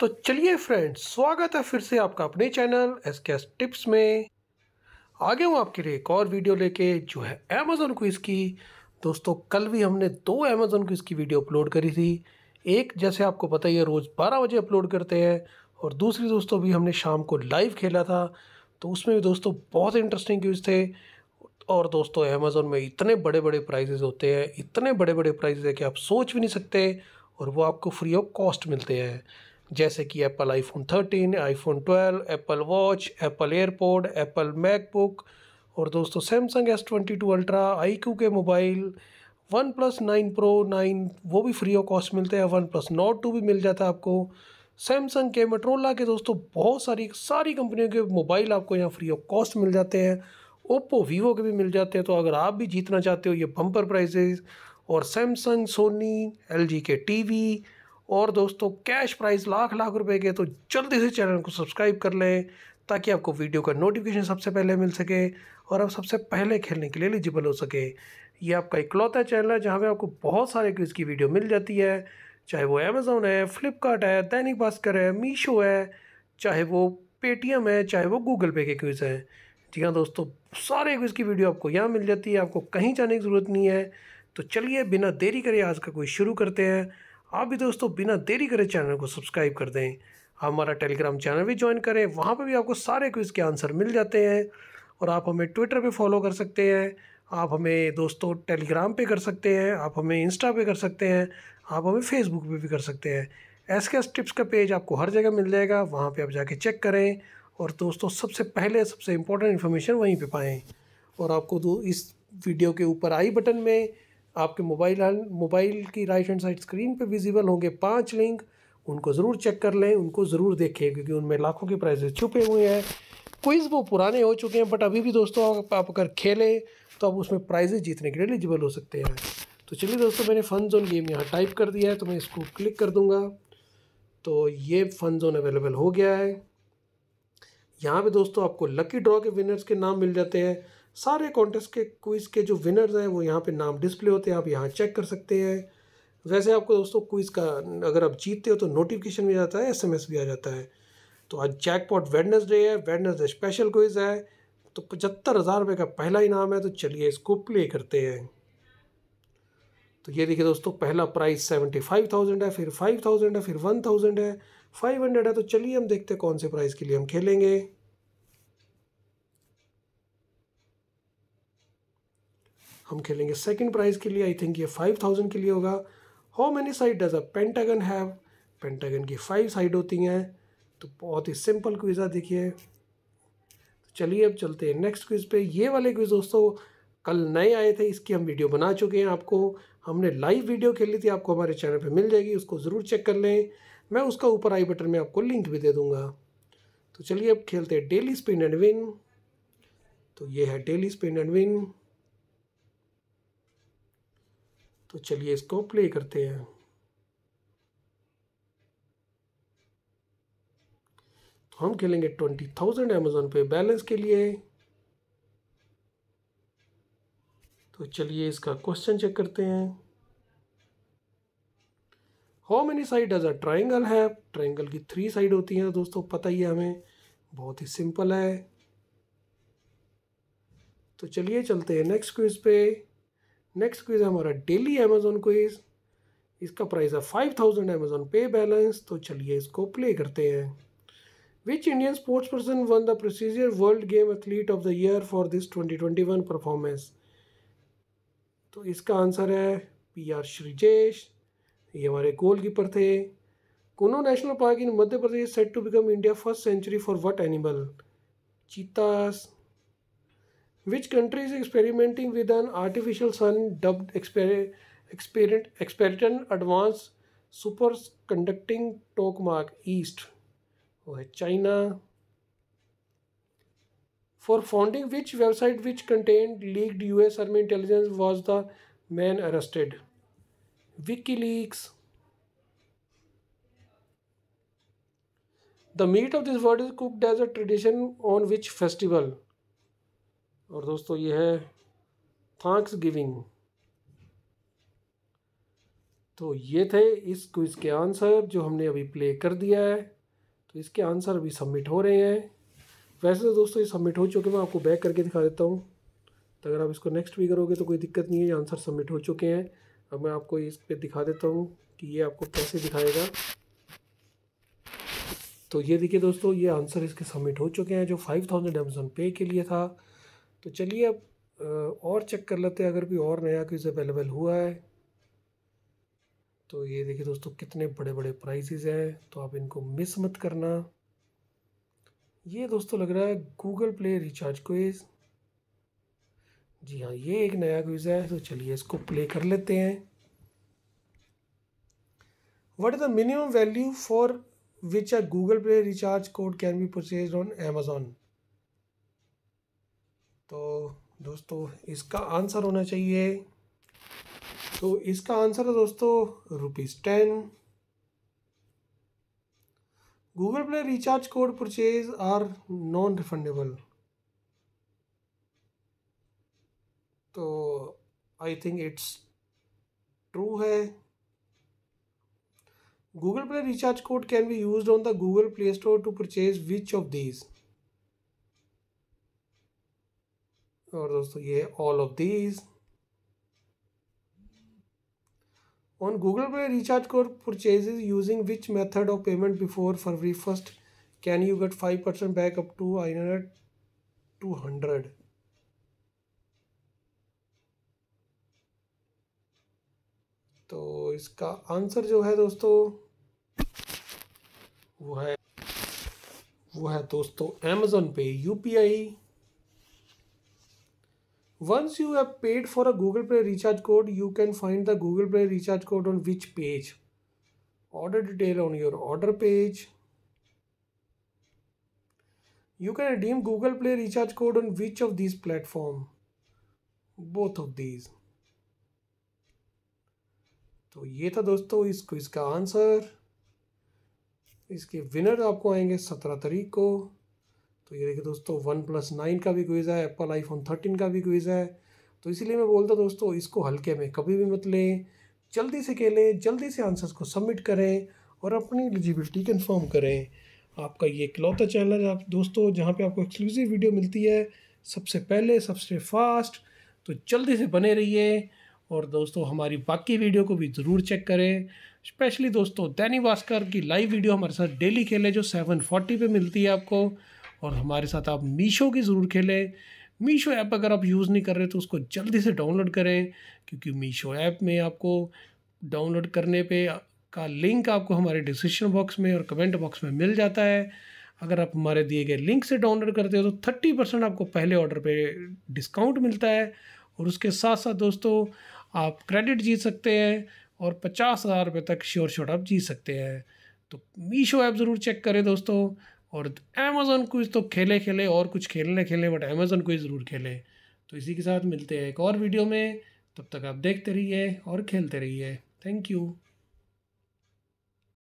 तो चलिए फ्रेंड्स स्वागत है फिर से आपका अपने channel S K S tips में आगे हूँ आपके लिए एक और वीडियो लेके जो है अमेज़ोन को इसकी दोस्तों कल भी हमने दो अमेज़ोन को इसकी वीडियो अपलोड करी थी एक जैसे आपको पता ही है रोज़ बारह बजे अपलोड करते हैं और दूसरी दोस्तों भी हमने शाम को लाइव खेला था तो उसमें भी दोस्तों बहुत इंटरेस्टिंग क्यूज थे और दोस्तों अमेज़ोन में इतने बड़े बड़े प्राइजेज़ होते हैं इतने बड़े बड़े प्राइजेज़ है कि आप सोच भी नहीं सकते और वो आपको फ्री ऑफ कॉस्ट मिलते हैं जैसे कि Apple iPhone 13, iPhone 12, Apple watch Apple AirPod Apple MacBook और दोस्तों Samsung S twenty two ultra iQOO के mobile OnePlus nine pro nine वो भी फ्री ऑफ कॉस्ट मिलते हैं वन प्लस नोट टू भी मिल जाता है आपको सैमसंग के मेट्रोला के दोस्तों बहुत सारी सारी कंपनियों के मोबाइल आपको यहाँ फ्री ऑफ कॉस्ट मिल जाते हैं ओप्पो वीवो के भी मिल जाते हैं तो अगर आप भी जीतना चाहते हो ये बम्पर प्राइजेज़ और सैमसंग सोनी एल के टी और दोस्तों कैश प्राइस लाख लाख रुपए के तो जल्दी से चैनल को सब्सक्राइब कर लें ताकि आपको वीडियो का नोटिफिकेशन सबसे पहले मिल सके और आप सबसे पहले खेलने के लिए एलिजिबल हो सके ये आपका इकलौता चैनल है जहाँ पर आपको बहुत सारे क्विज़ की वीडियो मिल जाती है चाहे वो अमेज़ोन है फ्लिपकार्ट है दैनिक भास्कर है मीशो है चाहे वो पेटीएम है चाहे वो गूगल पे के क्विज़ हैं जी हाँ दोस्तों सारे क्विज़ की वीडियो आपको यहाँ मिल जाती है आपको कहीं जाने की ज़रूरत नहीं है तो चलिए बिना देरी करे आज का कोई शुरू करते हैं आप भी दोस्तों बिना देरी करे चैनल को सब्सक्राइब कर दें हमारा टेलीग्राम चैनल भी ज्वाइन करें वहाँ पर भी आपको सारे क्विज़ के आंसर मिल जाते हैं और आप हमें ट्विटर पर फॉलो कर सकते हैं आप हमें दोस्तों टेलीग्राम पे कर सकते हैं आप हमें इंस्टा पे कर सकते हैं आप हमें फेसबुक पे भी कर सकते हैं एस के एस टिप्स का पेज आपको हर जगह मिल जाएगा वहाँ पे आप जाके चेक करें और दोस्तों सबसे पहले सबसे इम्पोर्टेंट इन्फॉर्मेशन वहीं पे पाएँ और आपको दो इस वीडियो के ऊपर आई बटन में आपके मोबाइल मोबाइल की राइट हैंड साइड स्क्रीन पे विजिबल होंगे पांच लिंक उनको ज़रूर चेक कर लें उनको ज़रूर देखें क्योंकि उनमें लाखों के प्राइजेज छुपे हुए हैं क्विज़ वो पुराने हो चुके हैं बट अभी भी दोस्तों आप अगर खेलें तो आप उसमें प्राइजेज जीतने के लिए एलिजिबल हो सकते हैं तो चलिए दोस्तों मैंने फन जोन गेम यहाँ टाइप कर दिया है तो मैं इसको क्लिक कर दूँगा तो ये फन जोन अवेलेबल हो गया है यहाँ पे दोस्तों आपको लकी ड्रॉ के विनर्स के नाम मिल जाते हैं सारे कॉन्टेस्ट के क्विज़ के जो विनर्स हैं वो यहाँ पे नाम डिस्प्ले होते हैं आप यहाँ चेक कर सकते हैं वैसे आपको दोस्तों क्विज़ का अगर आप जीतते हो तो नोटिफिकेशन भी आता है एसएमएस भी आ जाता है तो आज पॉट वेडनेसडे है वेडनेसडे स्पेशल क्विज़ है तो पचहत्तर हज़ार रुपये का पहला इनाम है तो चलिए इसको प्ले करते हैं तो ये देखिए दोस्तों पहला प्राइस सेवेंटी फाइव थाउजेंड है फिर फाइव थाउजेंड है फिर वन थाउजेंड है फाइव हंड्रेड है तो चलिए हम देखते हैं कौन से प्राइस के लिए हम खेलेंगे हम खेलेंगे सेकेंड प्राइज के लिए आई थिंक ये फाइव थाउजेंड के लिए होगा how many side does a pentagon have pentagon की फाइव साइड होती हैं तो बहुत ही सिंपल क्विज़ है देखिए तो चलिए अब चलते हैं नेक्स्ट क्विज़ पे ये वाले क्विज़ दोस्तों कल नए आए थे इसकी हम वीडियो बना चुके हैं आपको हमने लाइव वीडियो खेली थी आपको हमारे चैनल पे मिल जाएगी उसको ज़रूर चेक कर लें मैं उसका ऊपर आई बटन में आपको लिंक भी दे दूँगा तो चलिए अब खेलते हैं डेली स्पिन एंड विन तो ये है डेली स्पिन एंड विन तो चलिए इसको प्ले करते हैं तो हम खेलेंगे twenty thousand Amazon pay balance के लिए तो चलिए इसका क्वेश्चन चेक करते हैं how many side has a triangle है ट्राइंगल की थ्री साइड होती हैं दोस्तों पता ही है हमें बहुत ही सिंपल है तो चलिए चलते हैं नेक्स्ट क्विज पे नेक्स्ट क्विज है हमारा डेली अमेजोन क्विज इसका प्राइस है five thousand Amazon pay balance तो चलिए इसको प्ले करते हैं which Indian sports person won the procedure world game athlete of the year for this twenty twenty one performance तो इसका आंसर है पी आर श्रीजेश ये हमारे गोल कीपर थे Kuno national park in Madhya Pradesh set to become India first sanctuary for what animal cheetahs Which country is experimenting with an artificial sun dubbed exper experiment, advanced superconducting tokamak east? वो oh, China. for founding which website which contained leaked US Army intelligence was the man arrested? WikiLeaks. The meat of this word is cooked as a tradition on which festival? और दोस्तों ये है thanks giving तो ये थे इस quiz के answer जो हमने अभी प्ले कर दिया है तो इसके आंसर अभी सबमिट हो रहे हैं वैसे तो दोस्तों ये सबमिट हो चुके मैं आपको बैक करके दिखा देता हूँ तो अगर आप इसको नेक्स्ट भी करोगे तो कोई दिक्कत नहीं है ये आंसर सबमिट हो चुके हैं अब मैं आपको इस पर दिखा देता हूँ कि ये आपको कैसे दिखाएगा तो ये देखिए दोस्तों ये आंसर इसके सबमिट हो चुके हैं जो फाइव थाउजेंड अमेजोन पे के लिए था तो चलिए अब और चेक कर लेते हैं अगर कोई और नया क्विज़ अवेलेबल हुआ है तो ये देखिए दोस्तों कितने बड़े बड़े प्राइजेज हैं तो आप इनको मिस मत करना ये दोस्तों लग रहा है गूगल प्ले रिचार्ज क्विज़ जी हाँ ये एक नया क्विज़ है तो चलिए इसको प्ले कर लेते हैं what is the minimum value for which a Google play recharge code can be purchase on Amazon तो दोस्तों इसका आंसर होना चाहिए तो इसका आंसर है दोस्तों rupees ten Google play recharge code purchase are non refundable तो आई थिंक इट्स ट्रू है Google play recharge code can be use on the Google play store to purchase which of these और दोस्तों ये all of these on Google pay recharge code purchases using which method of payment before February first can you get five percent back up to I hundred two hundred तो इसका answer जो है दोस्तों वो है वो है दोस्तों Amazon pay U P I Once you have paid for a Google Play recharge code, you can find the Google Play recharge code on which page? Order detail on your order page. You can redeem Google Play recharge code on which of these platform? Both of these. तो ये था दोस्तों इस quiz का answer इसके winner आपको आएंगे सत्रह तारीख को तो ये देखिए दोस्तों वन प्लस नाइन का भी क्विज़ है एप्पल आईफोन थर्टीन का भी क्विज़ है तो इसीलिए मैं बोलता दोस्तों इसको हल्के में कभी भी मत लें जल्दी से खेलें जल्दी से आंसर्स को सबमिट करें और अपनी एलिजिबिलिटी कन्फर्म करें आपका ये इकलौता चैनल है आप दोस्तों जहाँ पर आपको एक्सक्लूसिव वीडियो मिलती है सबसे पहले सबसे फास्ट तो जल्दी से बने रहिए और दोस्तों हमारी बाकी वीडियो को भी ज़रूर चेक करें स्पेशली दोस्तों दैनी भास्कर की लाइव वीडियो हमारे साथ डेली खेलें जो 740 पे मिलती है आपको और हमारे साथ आप मीशो की ज़रूर खेलें मीशो ऐप अगर आप यूज़ नहीं कर रहे तो उसको जल्दी से डाउनलोड करें क्योंकि मीशो ऐप में आपको डाउनलोड करने पे का लिंक आपको हमारे डिस्क्रिप्शन बॉक्स में और कमेंट बॉक्स में मिल जाता है अगर आप हमारे दिए गए लिंक से डाउनलोड करते हो तो थर्टी परसेंट आपको पहले ऑर्डर पे डिस्काउंट मिलता है और उसके साथ साथ दोस्तों आप क्रेडिट जीत सकते हैं और पचास हज़ार रुपये तक श्योर शॉट आप जीत सकते हैं तो मीशो ऐप ज़रूर चेक करें दोस्तों और अमेज़ोन क्विज तो खेले खेले और कुछ खेलने खेले बट अमेज़ोन क्विज ज़रूर खेले तो इसी के साथ मिलते हैं एक और वीडियो में तब तक आप देखते रहिए और खेलते रहिए थैंक यू